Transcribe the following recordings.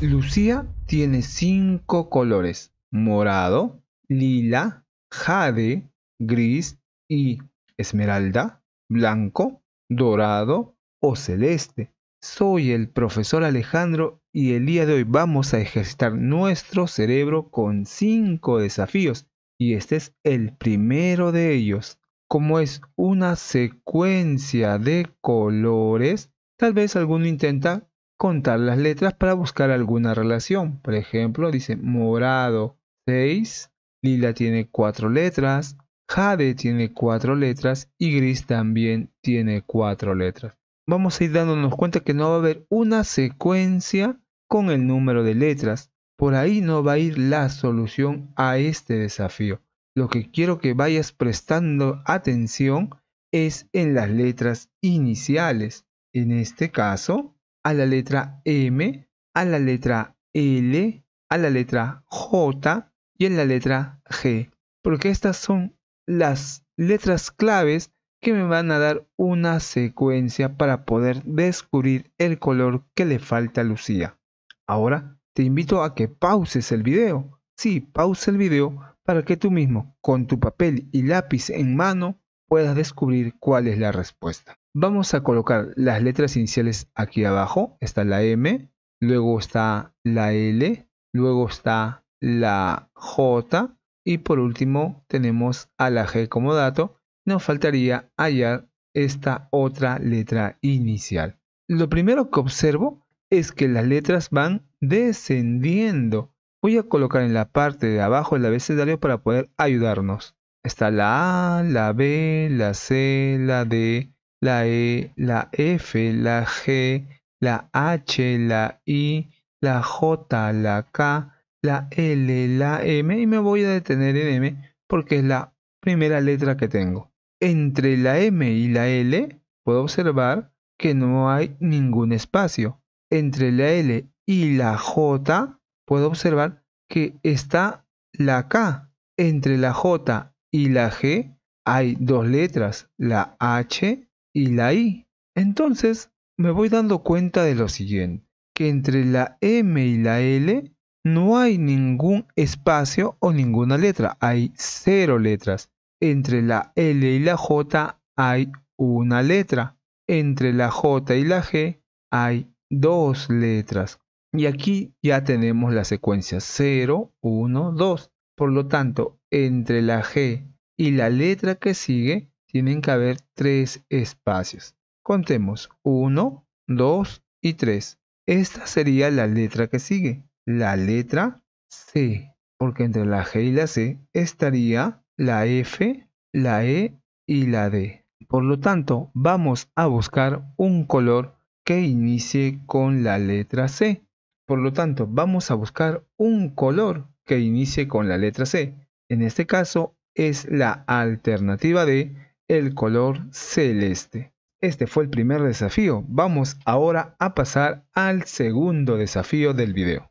Lucía tiene cinco colores, morado, lila, jade, gris y esmeralda, blanco, dorado o celeste. Soy el profesor Alejandro y el día de hoy vamos a ejercitar nuestro cerebro con cinco desafíos y este es el primero de ellos. Como es una secuencia de colores, tal vez alguno intenta contar las letras para buscar alguna relación. Por ejemplo, dice morado 6, lila tiene 4 letras, jade tiene 4 letras y gris también tiene 4 letras. Vamos a ir dándonos cuenta que no va a haber una secuencia con el número de letras. Por ahí no va a ir la solución a este desafío. Lo que quiero que vayas prestando atención es en las letras iniciales. En este caso, a la letra M, a la letra L, a la letra J y en la letra G. Porque estas son las letras claves que me van a dar una secuencia para poder descubrir el color que le falta a Lucía. Ahora te invito a que pauses el video. Sí, pausa el video para que tú mismo, con tu papel y lápiz en mano, puedas descubrir cuál es la respuesta. Vamos a colocar las letras iniciales aquí abajo. Está la M, luego está la L, luego está la J y por último tenemos a la G como dato. Nos faltaría hallar esta otra letra inicial. Lo primero que observo es que las letras van descendiendo. Voy a colocar en la parte de abajo el abecedario para poder ayudarnos. Está la A, la B, la C, la D, la E, la F, la G, la H, la I, la J, la K, la L, la M y me voy a detener en M porque es la primera letra que tengo. Entre la M y la L puedo observar que no hay ningún espacio. Entre la L y la J puedo observar que está la K. Entre la J y la G hay dos letras, la H y la I. Entonces me voy dando cuenta de lo siguiente, que entre la M y la L no hay ningún espacio o ninguna letra, hay cero letras. Entre la L y la J hay una letra. Entre la J y la G hay dos letras. Y aquí ya tenemos la secuencia 0, 1, 2. Por lo tanto, entre la G y la letra que sigue tienen que haber tres espacios. Contemos 1, 2 y 3. Esta sería la letra que sigue, la letra C, porque entre la G y la C estaría la F, la E y la D. Por lo tanto, vamos a buscar un color que inicie con la letra C. Por lo tanto, vamos a buscar un color que inicie con la letra C. En este caso es la alternativa de el color celeste. Este fue el primer desafío. Vamos ahora a pasar al segundo desafío del video.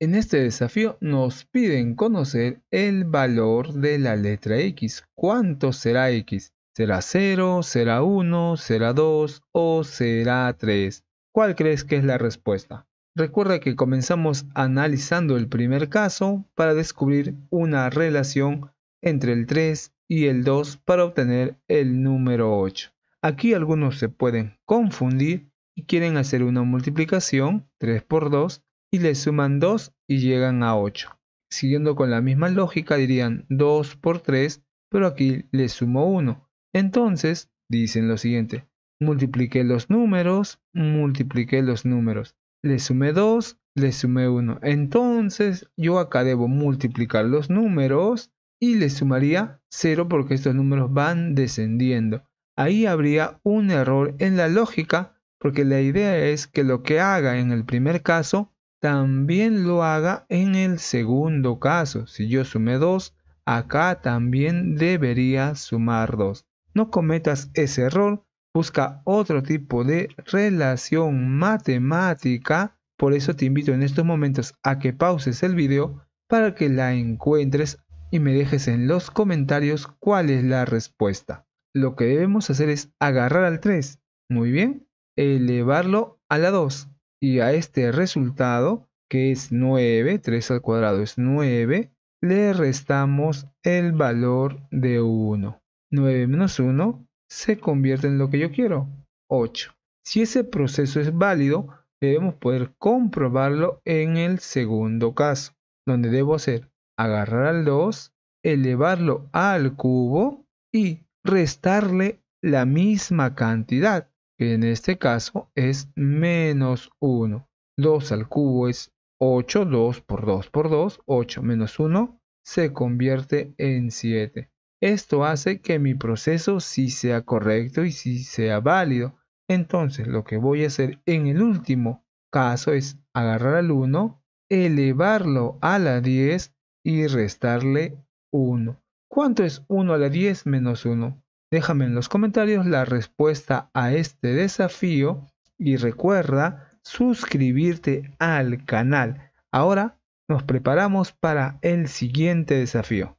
En este desafío nos piden conocer el valor de la letra X. ¿Cuánto será X? ¿Será 0, será 1, será 2 o será 3? ¿Cuál crees que es la respuesta? Recuerda que comenzamos analizando el primer caso para descubrir una relación entre el 3 y el 2 para obtener el número 8. Aquí algunos se pueden confundir y quieren hacer una multiplicación 3 por 2 y le suman 2 y llegan a 8. Siguiendo con la misma lógica dirían 2 por 3, pero aquí le sumo 1. Entonces dicen lo siguiente, multipliqué los números, multipliqué los números le sumé 2, le sumé 1. Entonces yo acá debo multiplicar los números y le sumaría 0 porque estos números van descendiendo. Ahí habría un error en la lógica porque la idea es que lo que haga en el primer caso también lo haga en el segundo caso. Si yo sume 2, acá también debería sumar 2. No cometas ese error busca otro tipo de relación matemática. Por eso te invito en estos momentos a que pauses el video para que la encuentres y me dejes en los comentarios cuál es la respuesta. Lo que debemos hacer es agarrar al 3, muy bien, elevarlo a la 2 y a este resultado que es 9, 3 al cuadrado es 9, le restamos el valor de 1. 9 menos 1 se convierte en lo que yo quiero. 8. Si ese proceso es válido, debemos poder comprobarlo en el segundo caso, donde debo hacer agarrar al 2, elevarlo al cubo y restarle la misma cantidad, que en este caso es menos 1. 2 al cubo es 8, 2 por 2 por 2, 8 menos 1 se convierte en 7. Esto hace que mi proceso sí sea correcto y sí sea válido. Entonces lo que voy a hacer en el último caso es agarrar al 1, elevarlo a la 10 y restarle 1. ¿Cuánto es 1 a la 10 menos 1? Déjame en los comentarios la respuesta a este desafío y recuerda suscribirte al canal. Ahora nos preparamos para el siguiente desafío.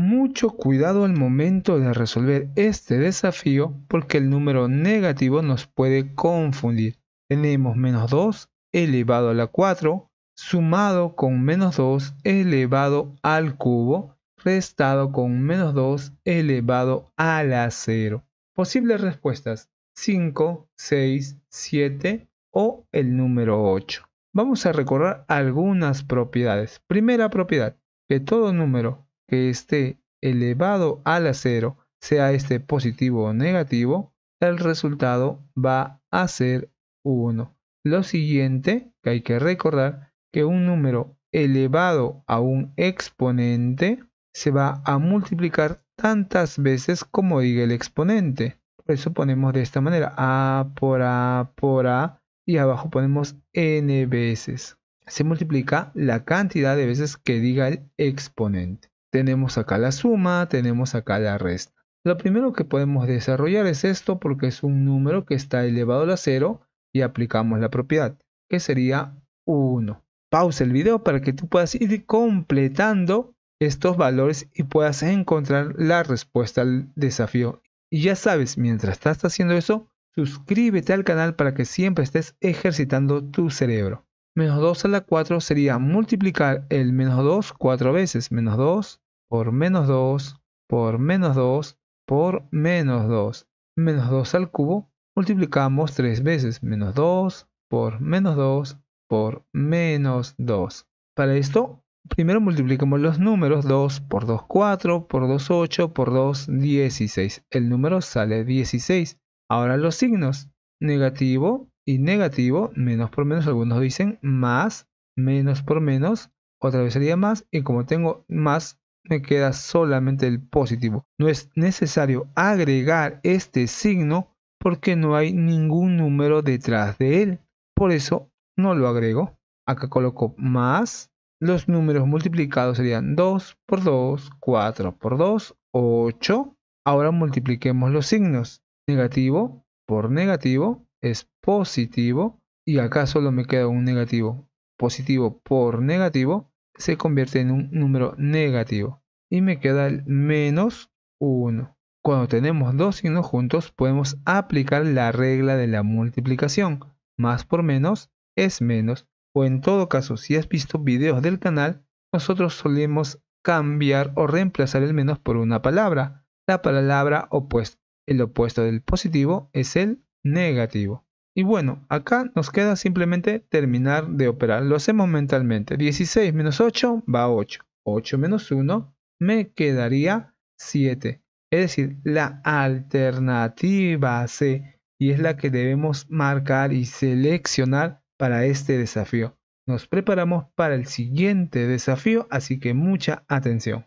Mucho cuidado al momento de resolver este desafío porque el número negativo nos puede confundir. Tenemos menos 2 elevado a la 4 sumado con menos 2 elevado al cubo restado con menos 2 elevado a la 0. Posibles respuestas 5, 6, 7 o el número 8. Vamos a recordar algunas propiedades. Primera propiedad, que todo número que esté elevado a la 0 sea este positivo o negativo, el resultado va a ser 1. Lo siguiente que hay que recordar que un número elevado a un exponente se va a multiplicar tantas veces como diga el exponente. Por eso ponemos de esta manera a por a por a y abajo ponemos n veces. Se multiplica la cantidad de veces que diga el exponente. Tenemos acá la suma, tenemos acá la resta. Lo primero que podemos desarrollar es esto porque es un número que está elevado a 0 y aplicamos la propiedad, que sería 1. Pausa el video para que tú puedas ir completando estos valores y puedas encontrar la respuesta al desafío. Y ya sabes, mientras estás haciendo eso, suscríbete al canal para que siempre estés ejercitando tu cerebro. Menos 2 a la 4 sería multiplicar el menos 2 cuatro veces. Menos 2 por menos 2 por menos 2 por menos 2. Menos 2 al cubo multiplicamos 3 veces. Menos 2 por menos 2 por menos 2. Para esto, primero multiplicamos los números 2 por 2, 4, por 2, 8, por 2, 16. El número sale 16. Ahora los signos. Negativo y negativo, menos por menos, algunos dicen más, menos por menos, otra vez sería más, y como tengo más, me queda solamente el positivo. No es necesario agregar este signo porque no hay ningún número detrás de él. Por eso no lo agrego. Acá coloco más. Los números multiplicados serían 2 por 2, 4 por 2, 8. Ahora multipliquemos los signos. Negativo por negativo, es positivo y acá solo me queda un negativo. Positivo por negativo se convierte en un número negativo y me queda el menos 1. Cuando tenemos dos signos juntos podemos aplicar la regla de la multiplicación. Más por menos es menos. O en todo caso, si has visto videos del canal, nosotros solemos cambiar o reemplazar el menos por una palabra. La palabra opuesta. El opuesto del positivo es el negativo. Y bueno, acá nos queda simplemente terminar de operar. Lo hacemos mentalmente. 16 menos 8 va a 8. 8 menos 1 me quedaría 7. Es decir, la alternativa C y es la que debemos marcar y seleccionar para este desafío. Nos preparamos para el siguiente desafío, así que mucha atención.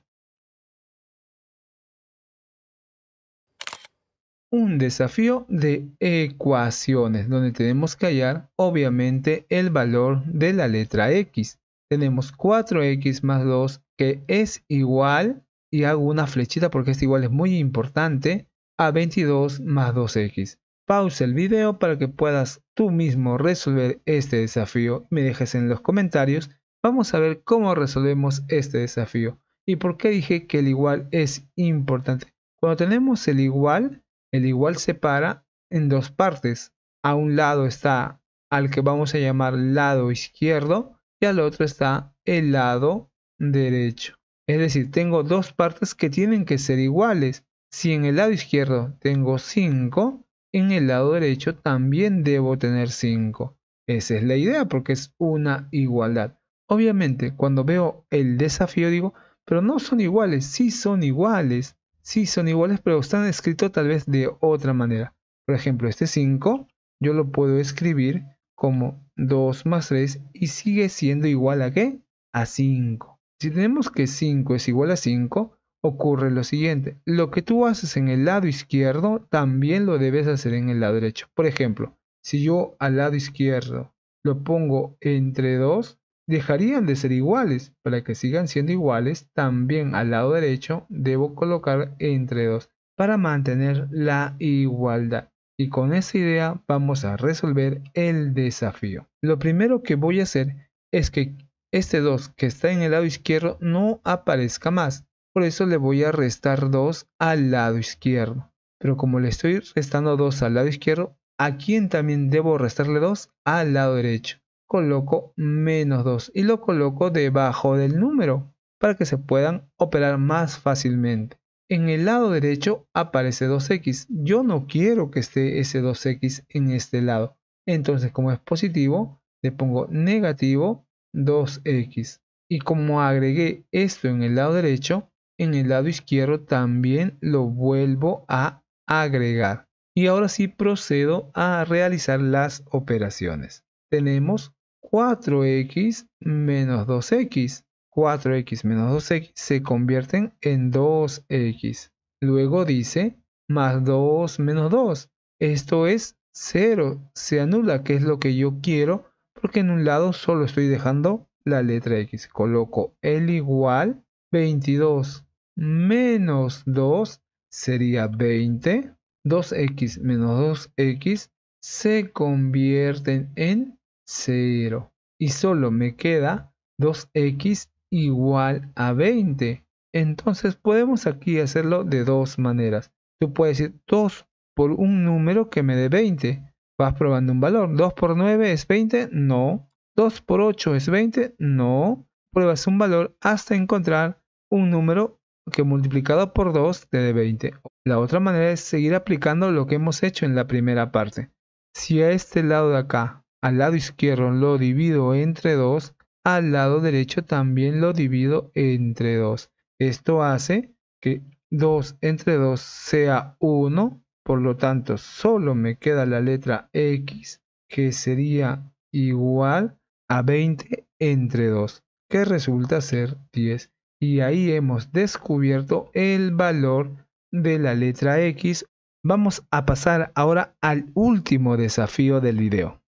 un desafío de ecuaciones donde tenemos que hallar obviamente el valor de la letra x. Tenemos 4x más 2 que es igual, y hago una flechita porque este igual es muy importante, a 22 más 2x. Pausa el video para que puedas tú mismo resolver este desafío. Me dejes en los comentarios. Vamos a ver cómo resolvemos este desafío. ¿Y por qué dije que el igual es importante? Cuando tenemos el igual, el igual separa en dos partes. A un lado está al que vamos a llamar lado izquierdo y al otro está el lado derecho. Es decir, tengo dos partes que tienen que ser iguales. Si en el lado izquierdo tengo 5, en el lado derecho también debo tener 5. Esa es la idea porque es una igualdad. Obviamente, cuando veo el desafío digo, pero no son iguales, sí son iguales sí son iguales, pero están escritos tal vez de otra manera. Por ejemplo, este 5 yo lo puedo escribir como 2 más 3 y sigue siendo igual a qué? A 5. Si tenemos que 5 es igual a 5, ocurre lo siguiente. Lo que tú haces en el lado izquierdo también lo debes hacer en el lado derecho. Por ejemplo, si yo al lado izquierdo lo pongo entre 2, dejarían de ser iguales. Para que sigan siendo iguales, también al lado derecho debo colocar entre dos para mantener la igualdad. Y con esa idea vamos a resolver el desafío. Lo primero que voy a hacer es que este 2 que está en el lado izquierdo no aparezca más. Por eso le voy a restar 2 al lado izquierdo. Pero como le estoy restando 2 al lado izquierdo, ¿a quién también debo restarle 2? Al lado derecho coloco menos 2 y lo coloco debajo del número para que se puedan operar más fácilmente. En el lado derecho aparece 2x. Yo no quiero que esté ese 2x en este lado. Entonces como es positivo, le pongo negativo 2x. Y como agregué esto en el lado derecho, en el lado izquierdo también lo vuelvo a agregar. Y ahora sí procedo a realizar las operaciones. Tenemos 4x menos 2x. 4x menos 2x se convierten en 2x. Luego dice más 2 menos 2. Esto es 0. Se anula, que es lo que yo quiero, porque en un lado solo estoy dejando la letra x. Coloco el igual 22 menos 2 sería 20. 2x menos 2x se convierten en 0 y solo me queda 2x igual a 20. Entonces podemos aquí hacerlo de dos maneras. Tú puedes decir 2 por un número que me dé 20. Vas probando un valor. 2 por 9 es 20. No. 2 por 8 es 20. No. Pruebas un valor hasta encontrar un número que multiplicado por 2 te dé 20. La otra manera es seguir aplicando lo que hemos hecho en la primera parte. Si a este lado de acá al lado izquierdo lo divido entre 2. Al lado derecho también lo divido entre 2. Esto hace que 2 entre 2 sea 1. Por lo tanto, solo me queda la letra X, que sería igual a 20 entre 2, que resulta ser 10. Y ahí hemos descubierto el valor de la letra X. Vamos a pasar ahora al último desafío del video.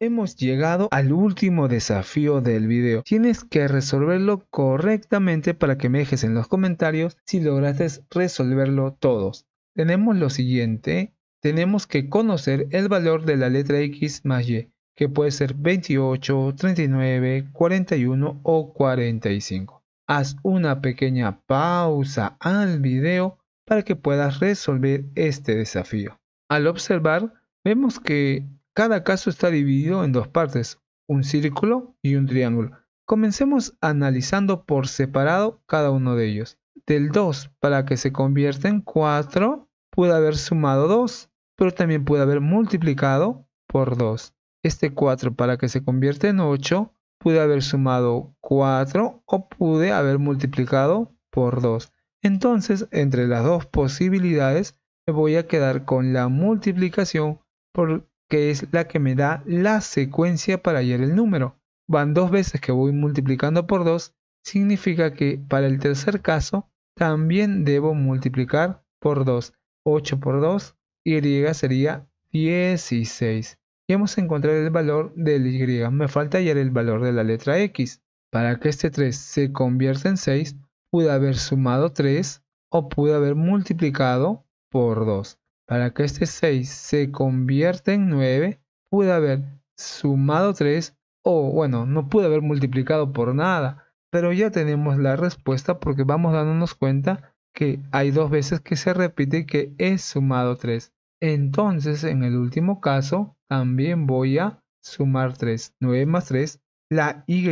Hemos llegado al último desafío del video. Tienes que resolverlo correctamente para que me dejes en los comentarios si lograste resolverlo todos. Tenemos lo siguiente. Tenemos que conocer el valor de la letra X más Y, que puede ser 28, 39, 41 o 45. Haz una pequeña pausa al video para que puedas resolver este desafío. Al observar, vemos que cada caso está dividido en dos partes, un círculo y un triángulo. Comencemos analizando por separado cada uno de ellos. Del 2 para que se convierta en 4 puede haber sumado 2, pero también puede haber multiplicado por 2. Este 4 para que se convierta en 8 puede haber sumado 4 o pude haber multiplicado por 2. Entonces, entre las dos posibilidades, me voy a quedar con la multiplicación por que es la que me da la secuencia para hallar el número. Van dos veces que voy multiplicando por 2, significa que para el tercer caso también debo multiplicar por 2. 8 por 2, y sería 16. Y hemos encontrado el valor del y. Me falta hallar el valor de la letra x. Para que este 3 se convierta en 6, pude haber sumado 3 o pude haber multiplicado por 2. Para que este 6 se convierta en 9, pude haber sumado 3 o bueno, no pude haber multiplicado por nada. Pero ya tenemos la respuesta porque vamos dándonos cuenta que hay dos veces que se repite que es sumado 3. Entonces, en el último caso, también voy a sumar 3. 9 más 3, la y,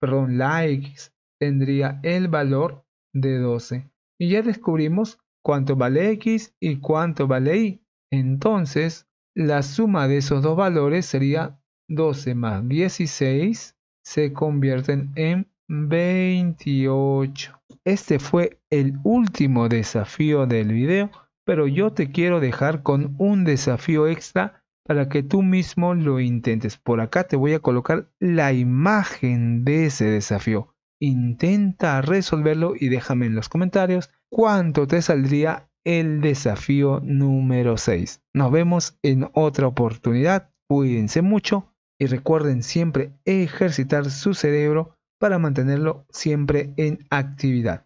perdón, la x tendría el valor de 12. Y ya descubrimos cuánto vale x y cuánto vale y. Entonces, la suma de esos dos valores sería 12 más 16 se convierten en 28. Este fue el último desafío del video, pero yo te quiero dejar con un desafío extra para que tú mismo lo intentes. Por acá te voy a colocar la imagen de ese desafío. Intenta resolverlo y déjame en los comentarios cuánto te saldría el desafío número 6. Nos vemos en otra oportunidad. Cuídense mucho y recuerden siempre ejercitar su cerebro para mantenerlo siempre en actividad.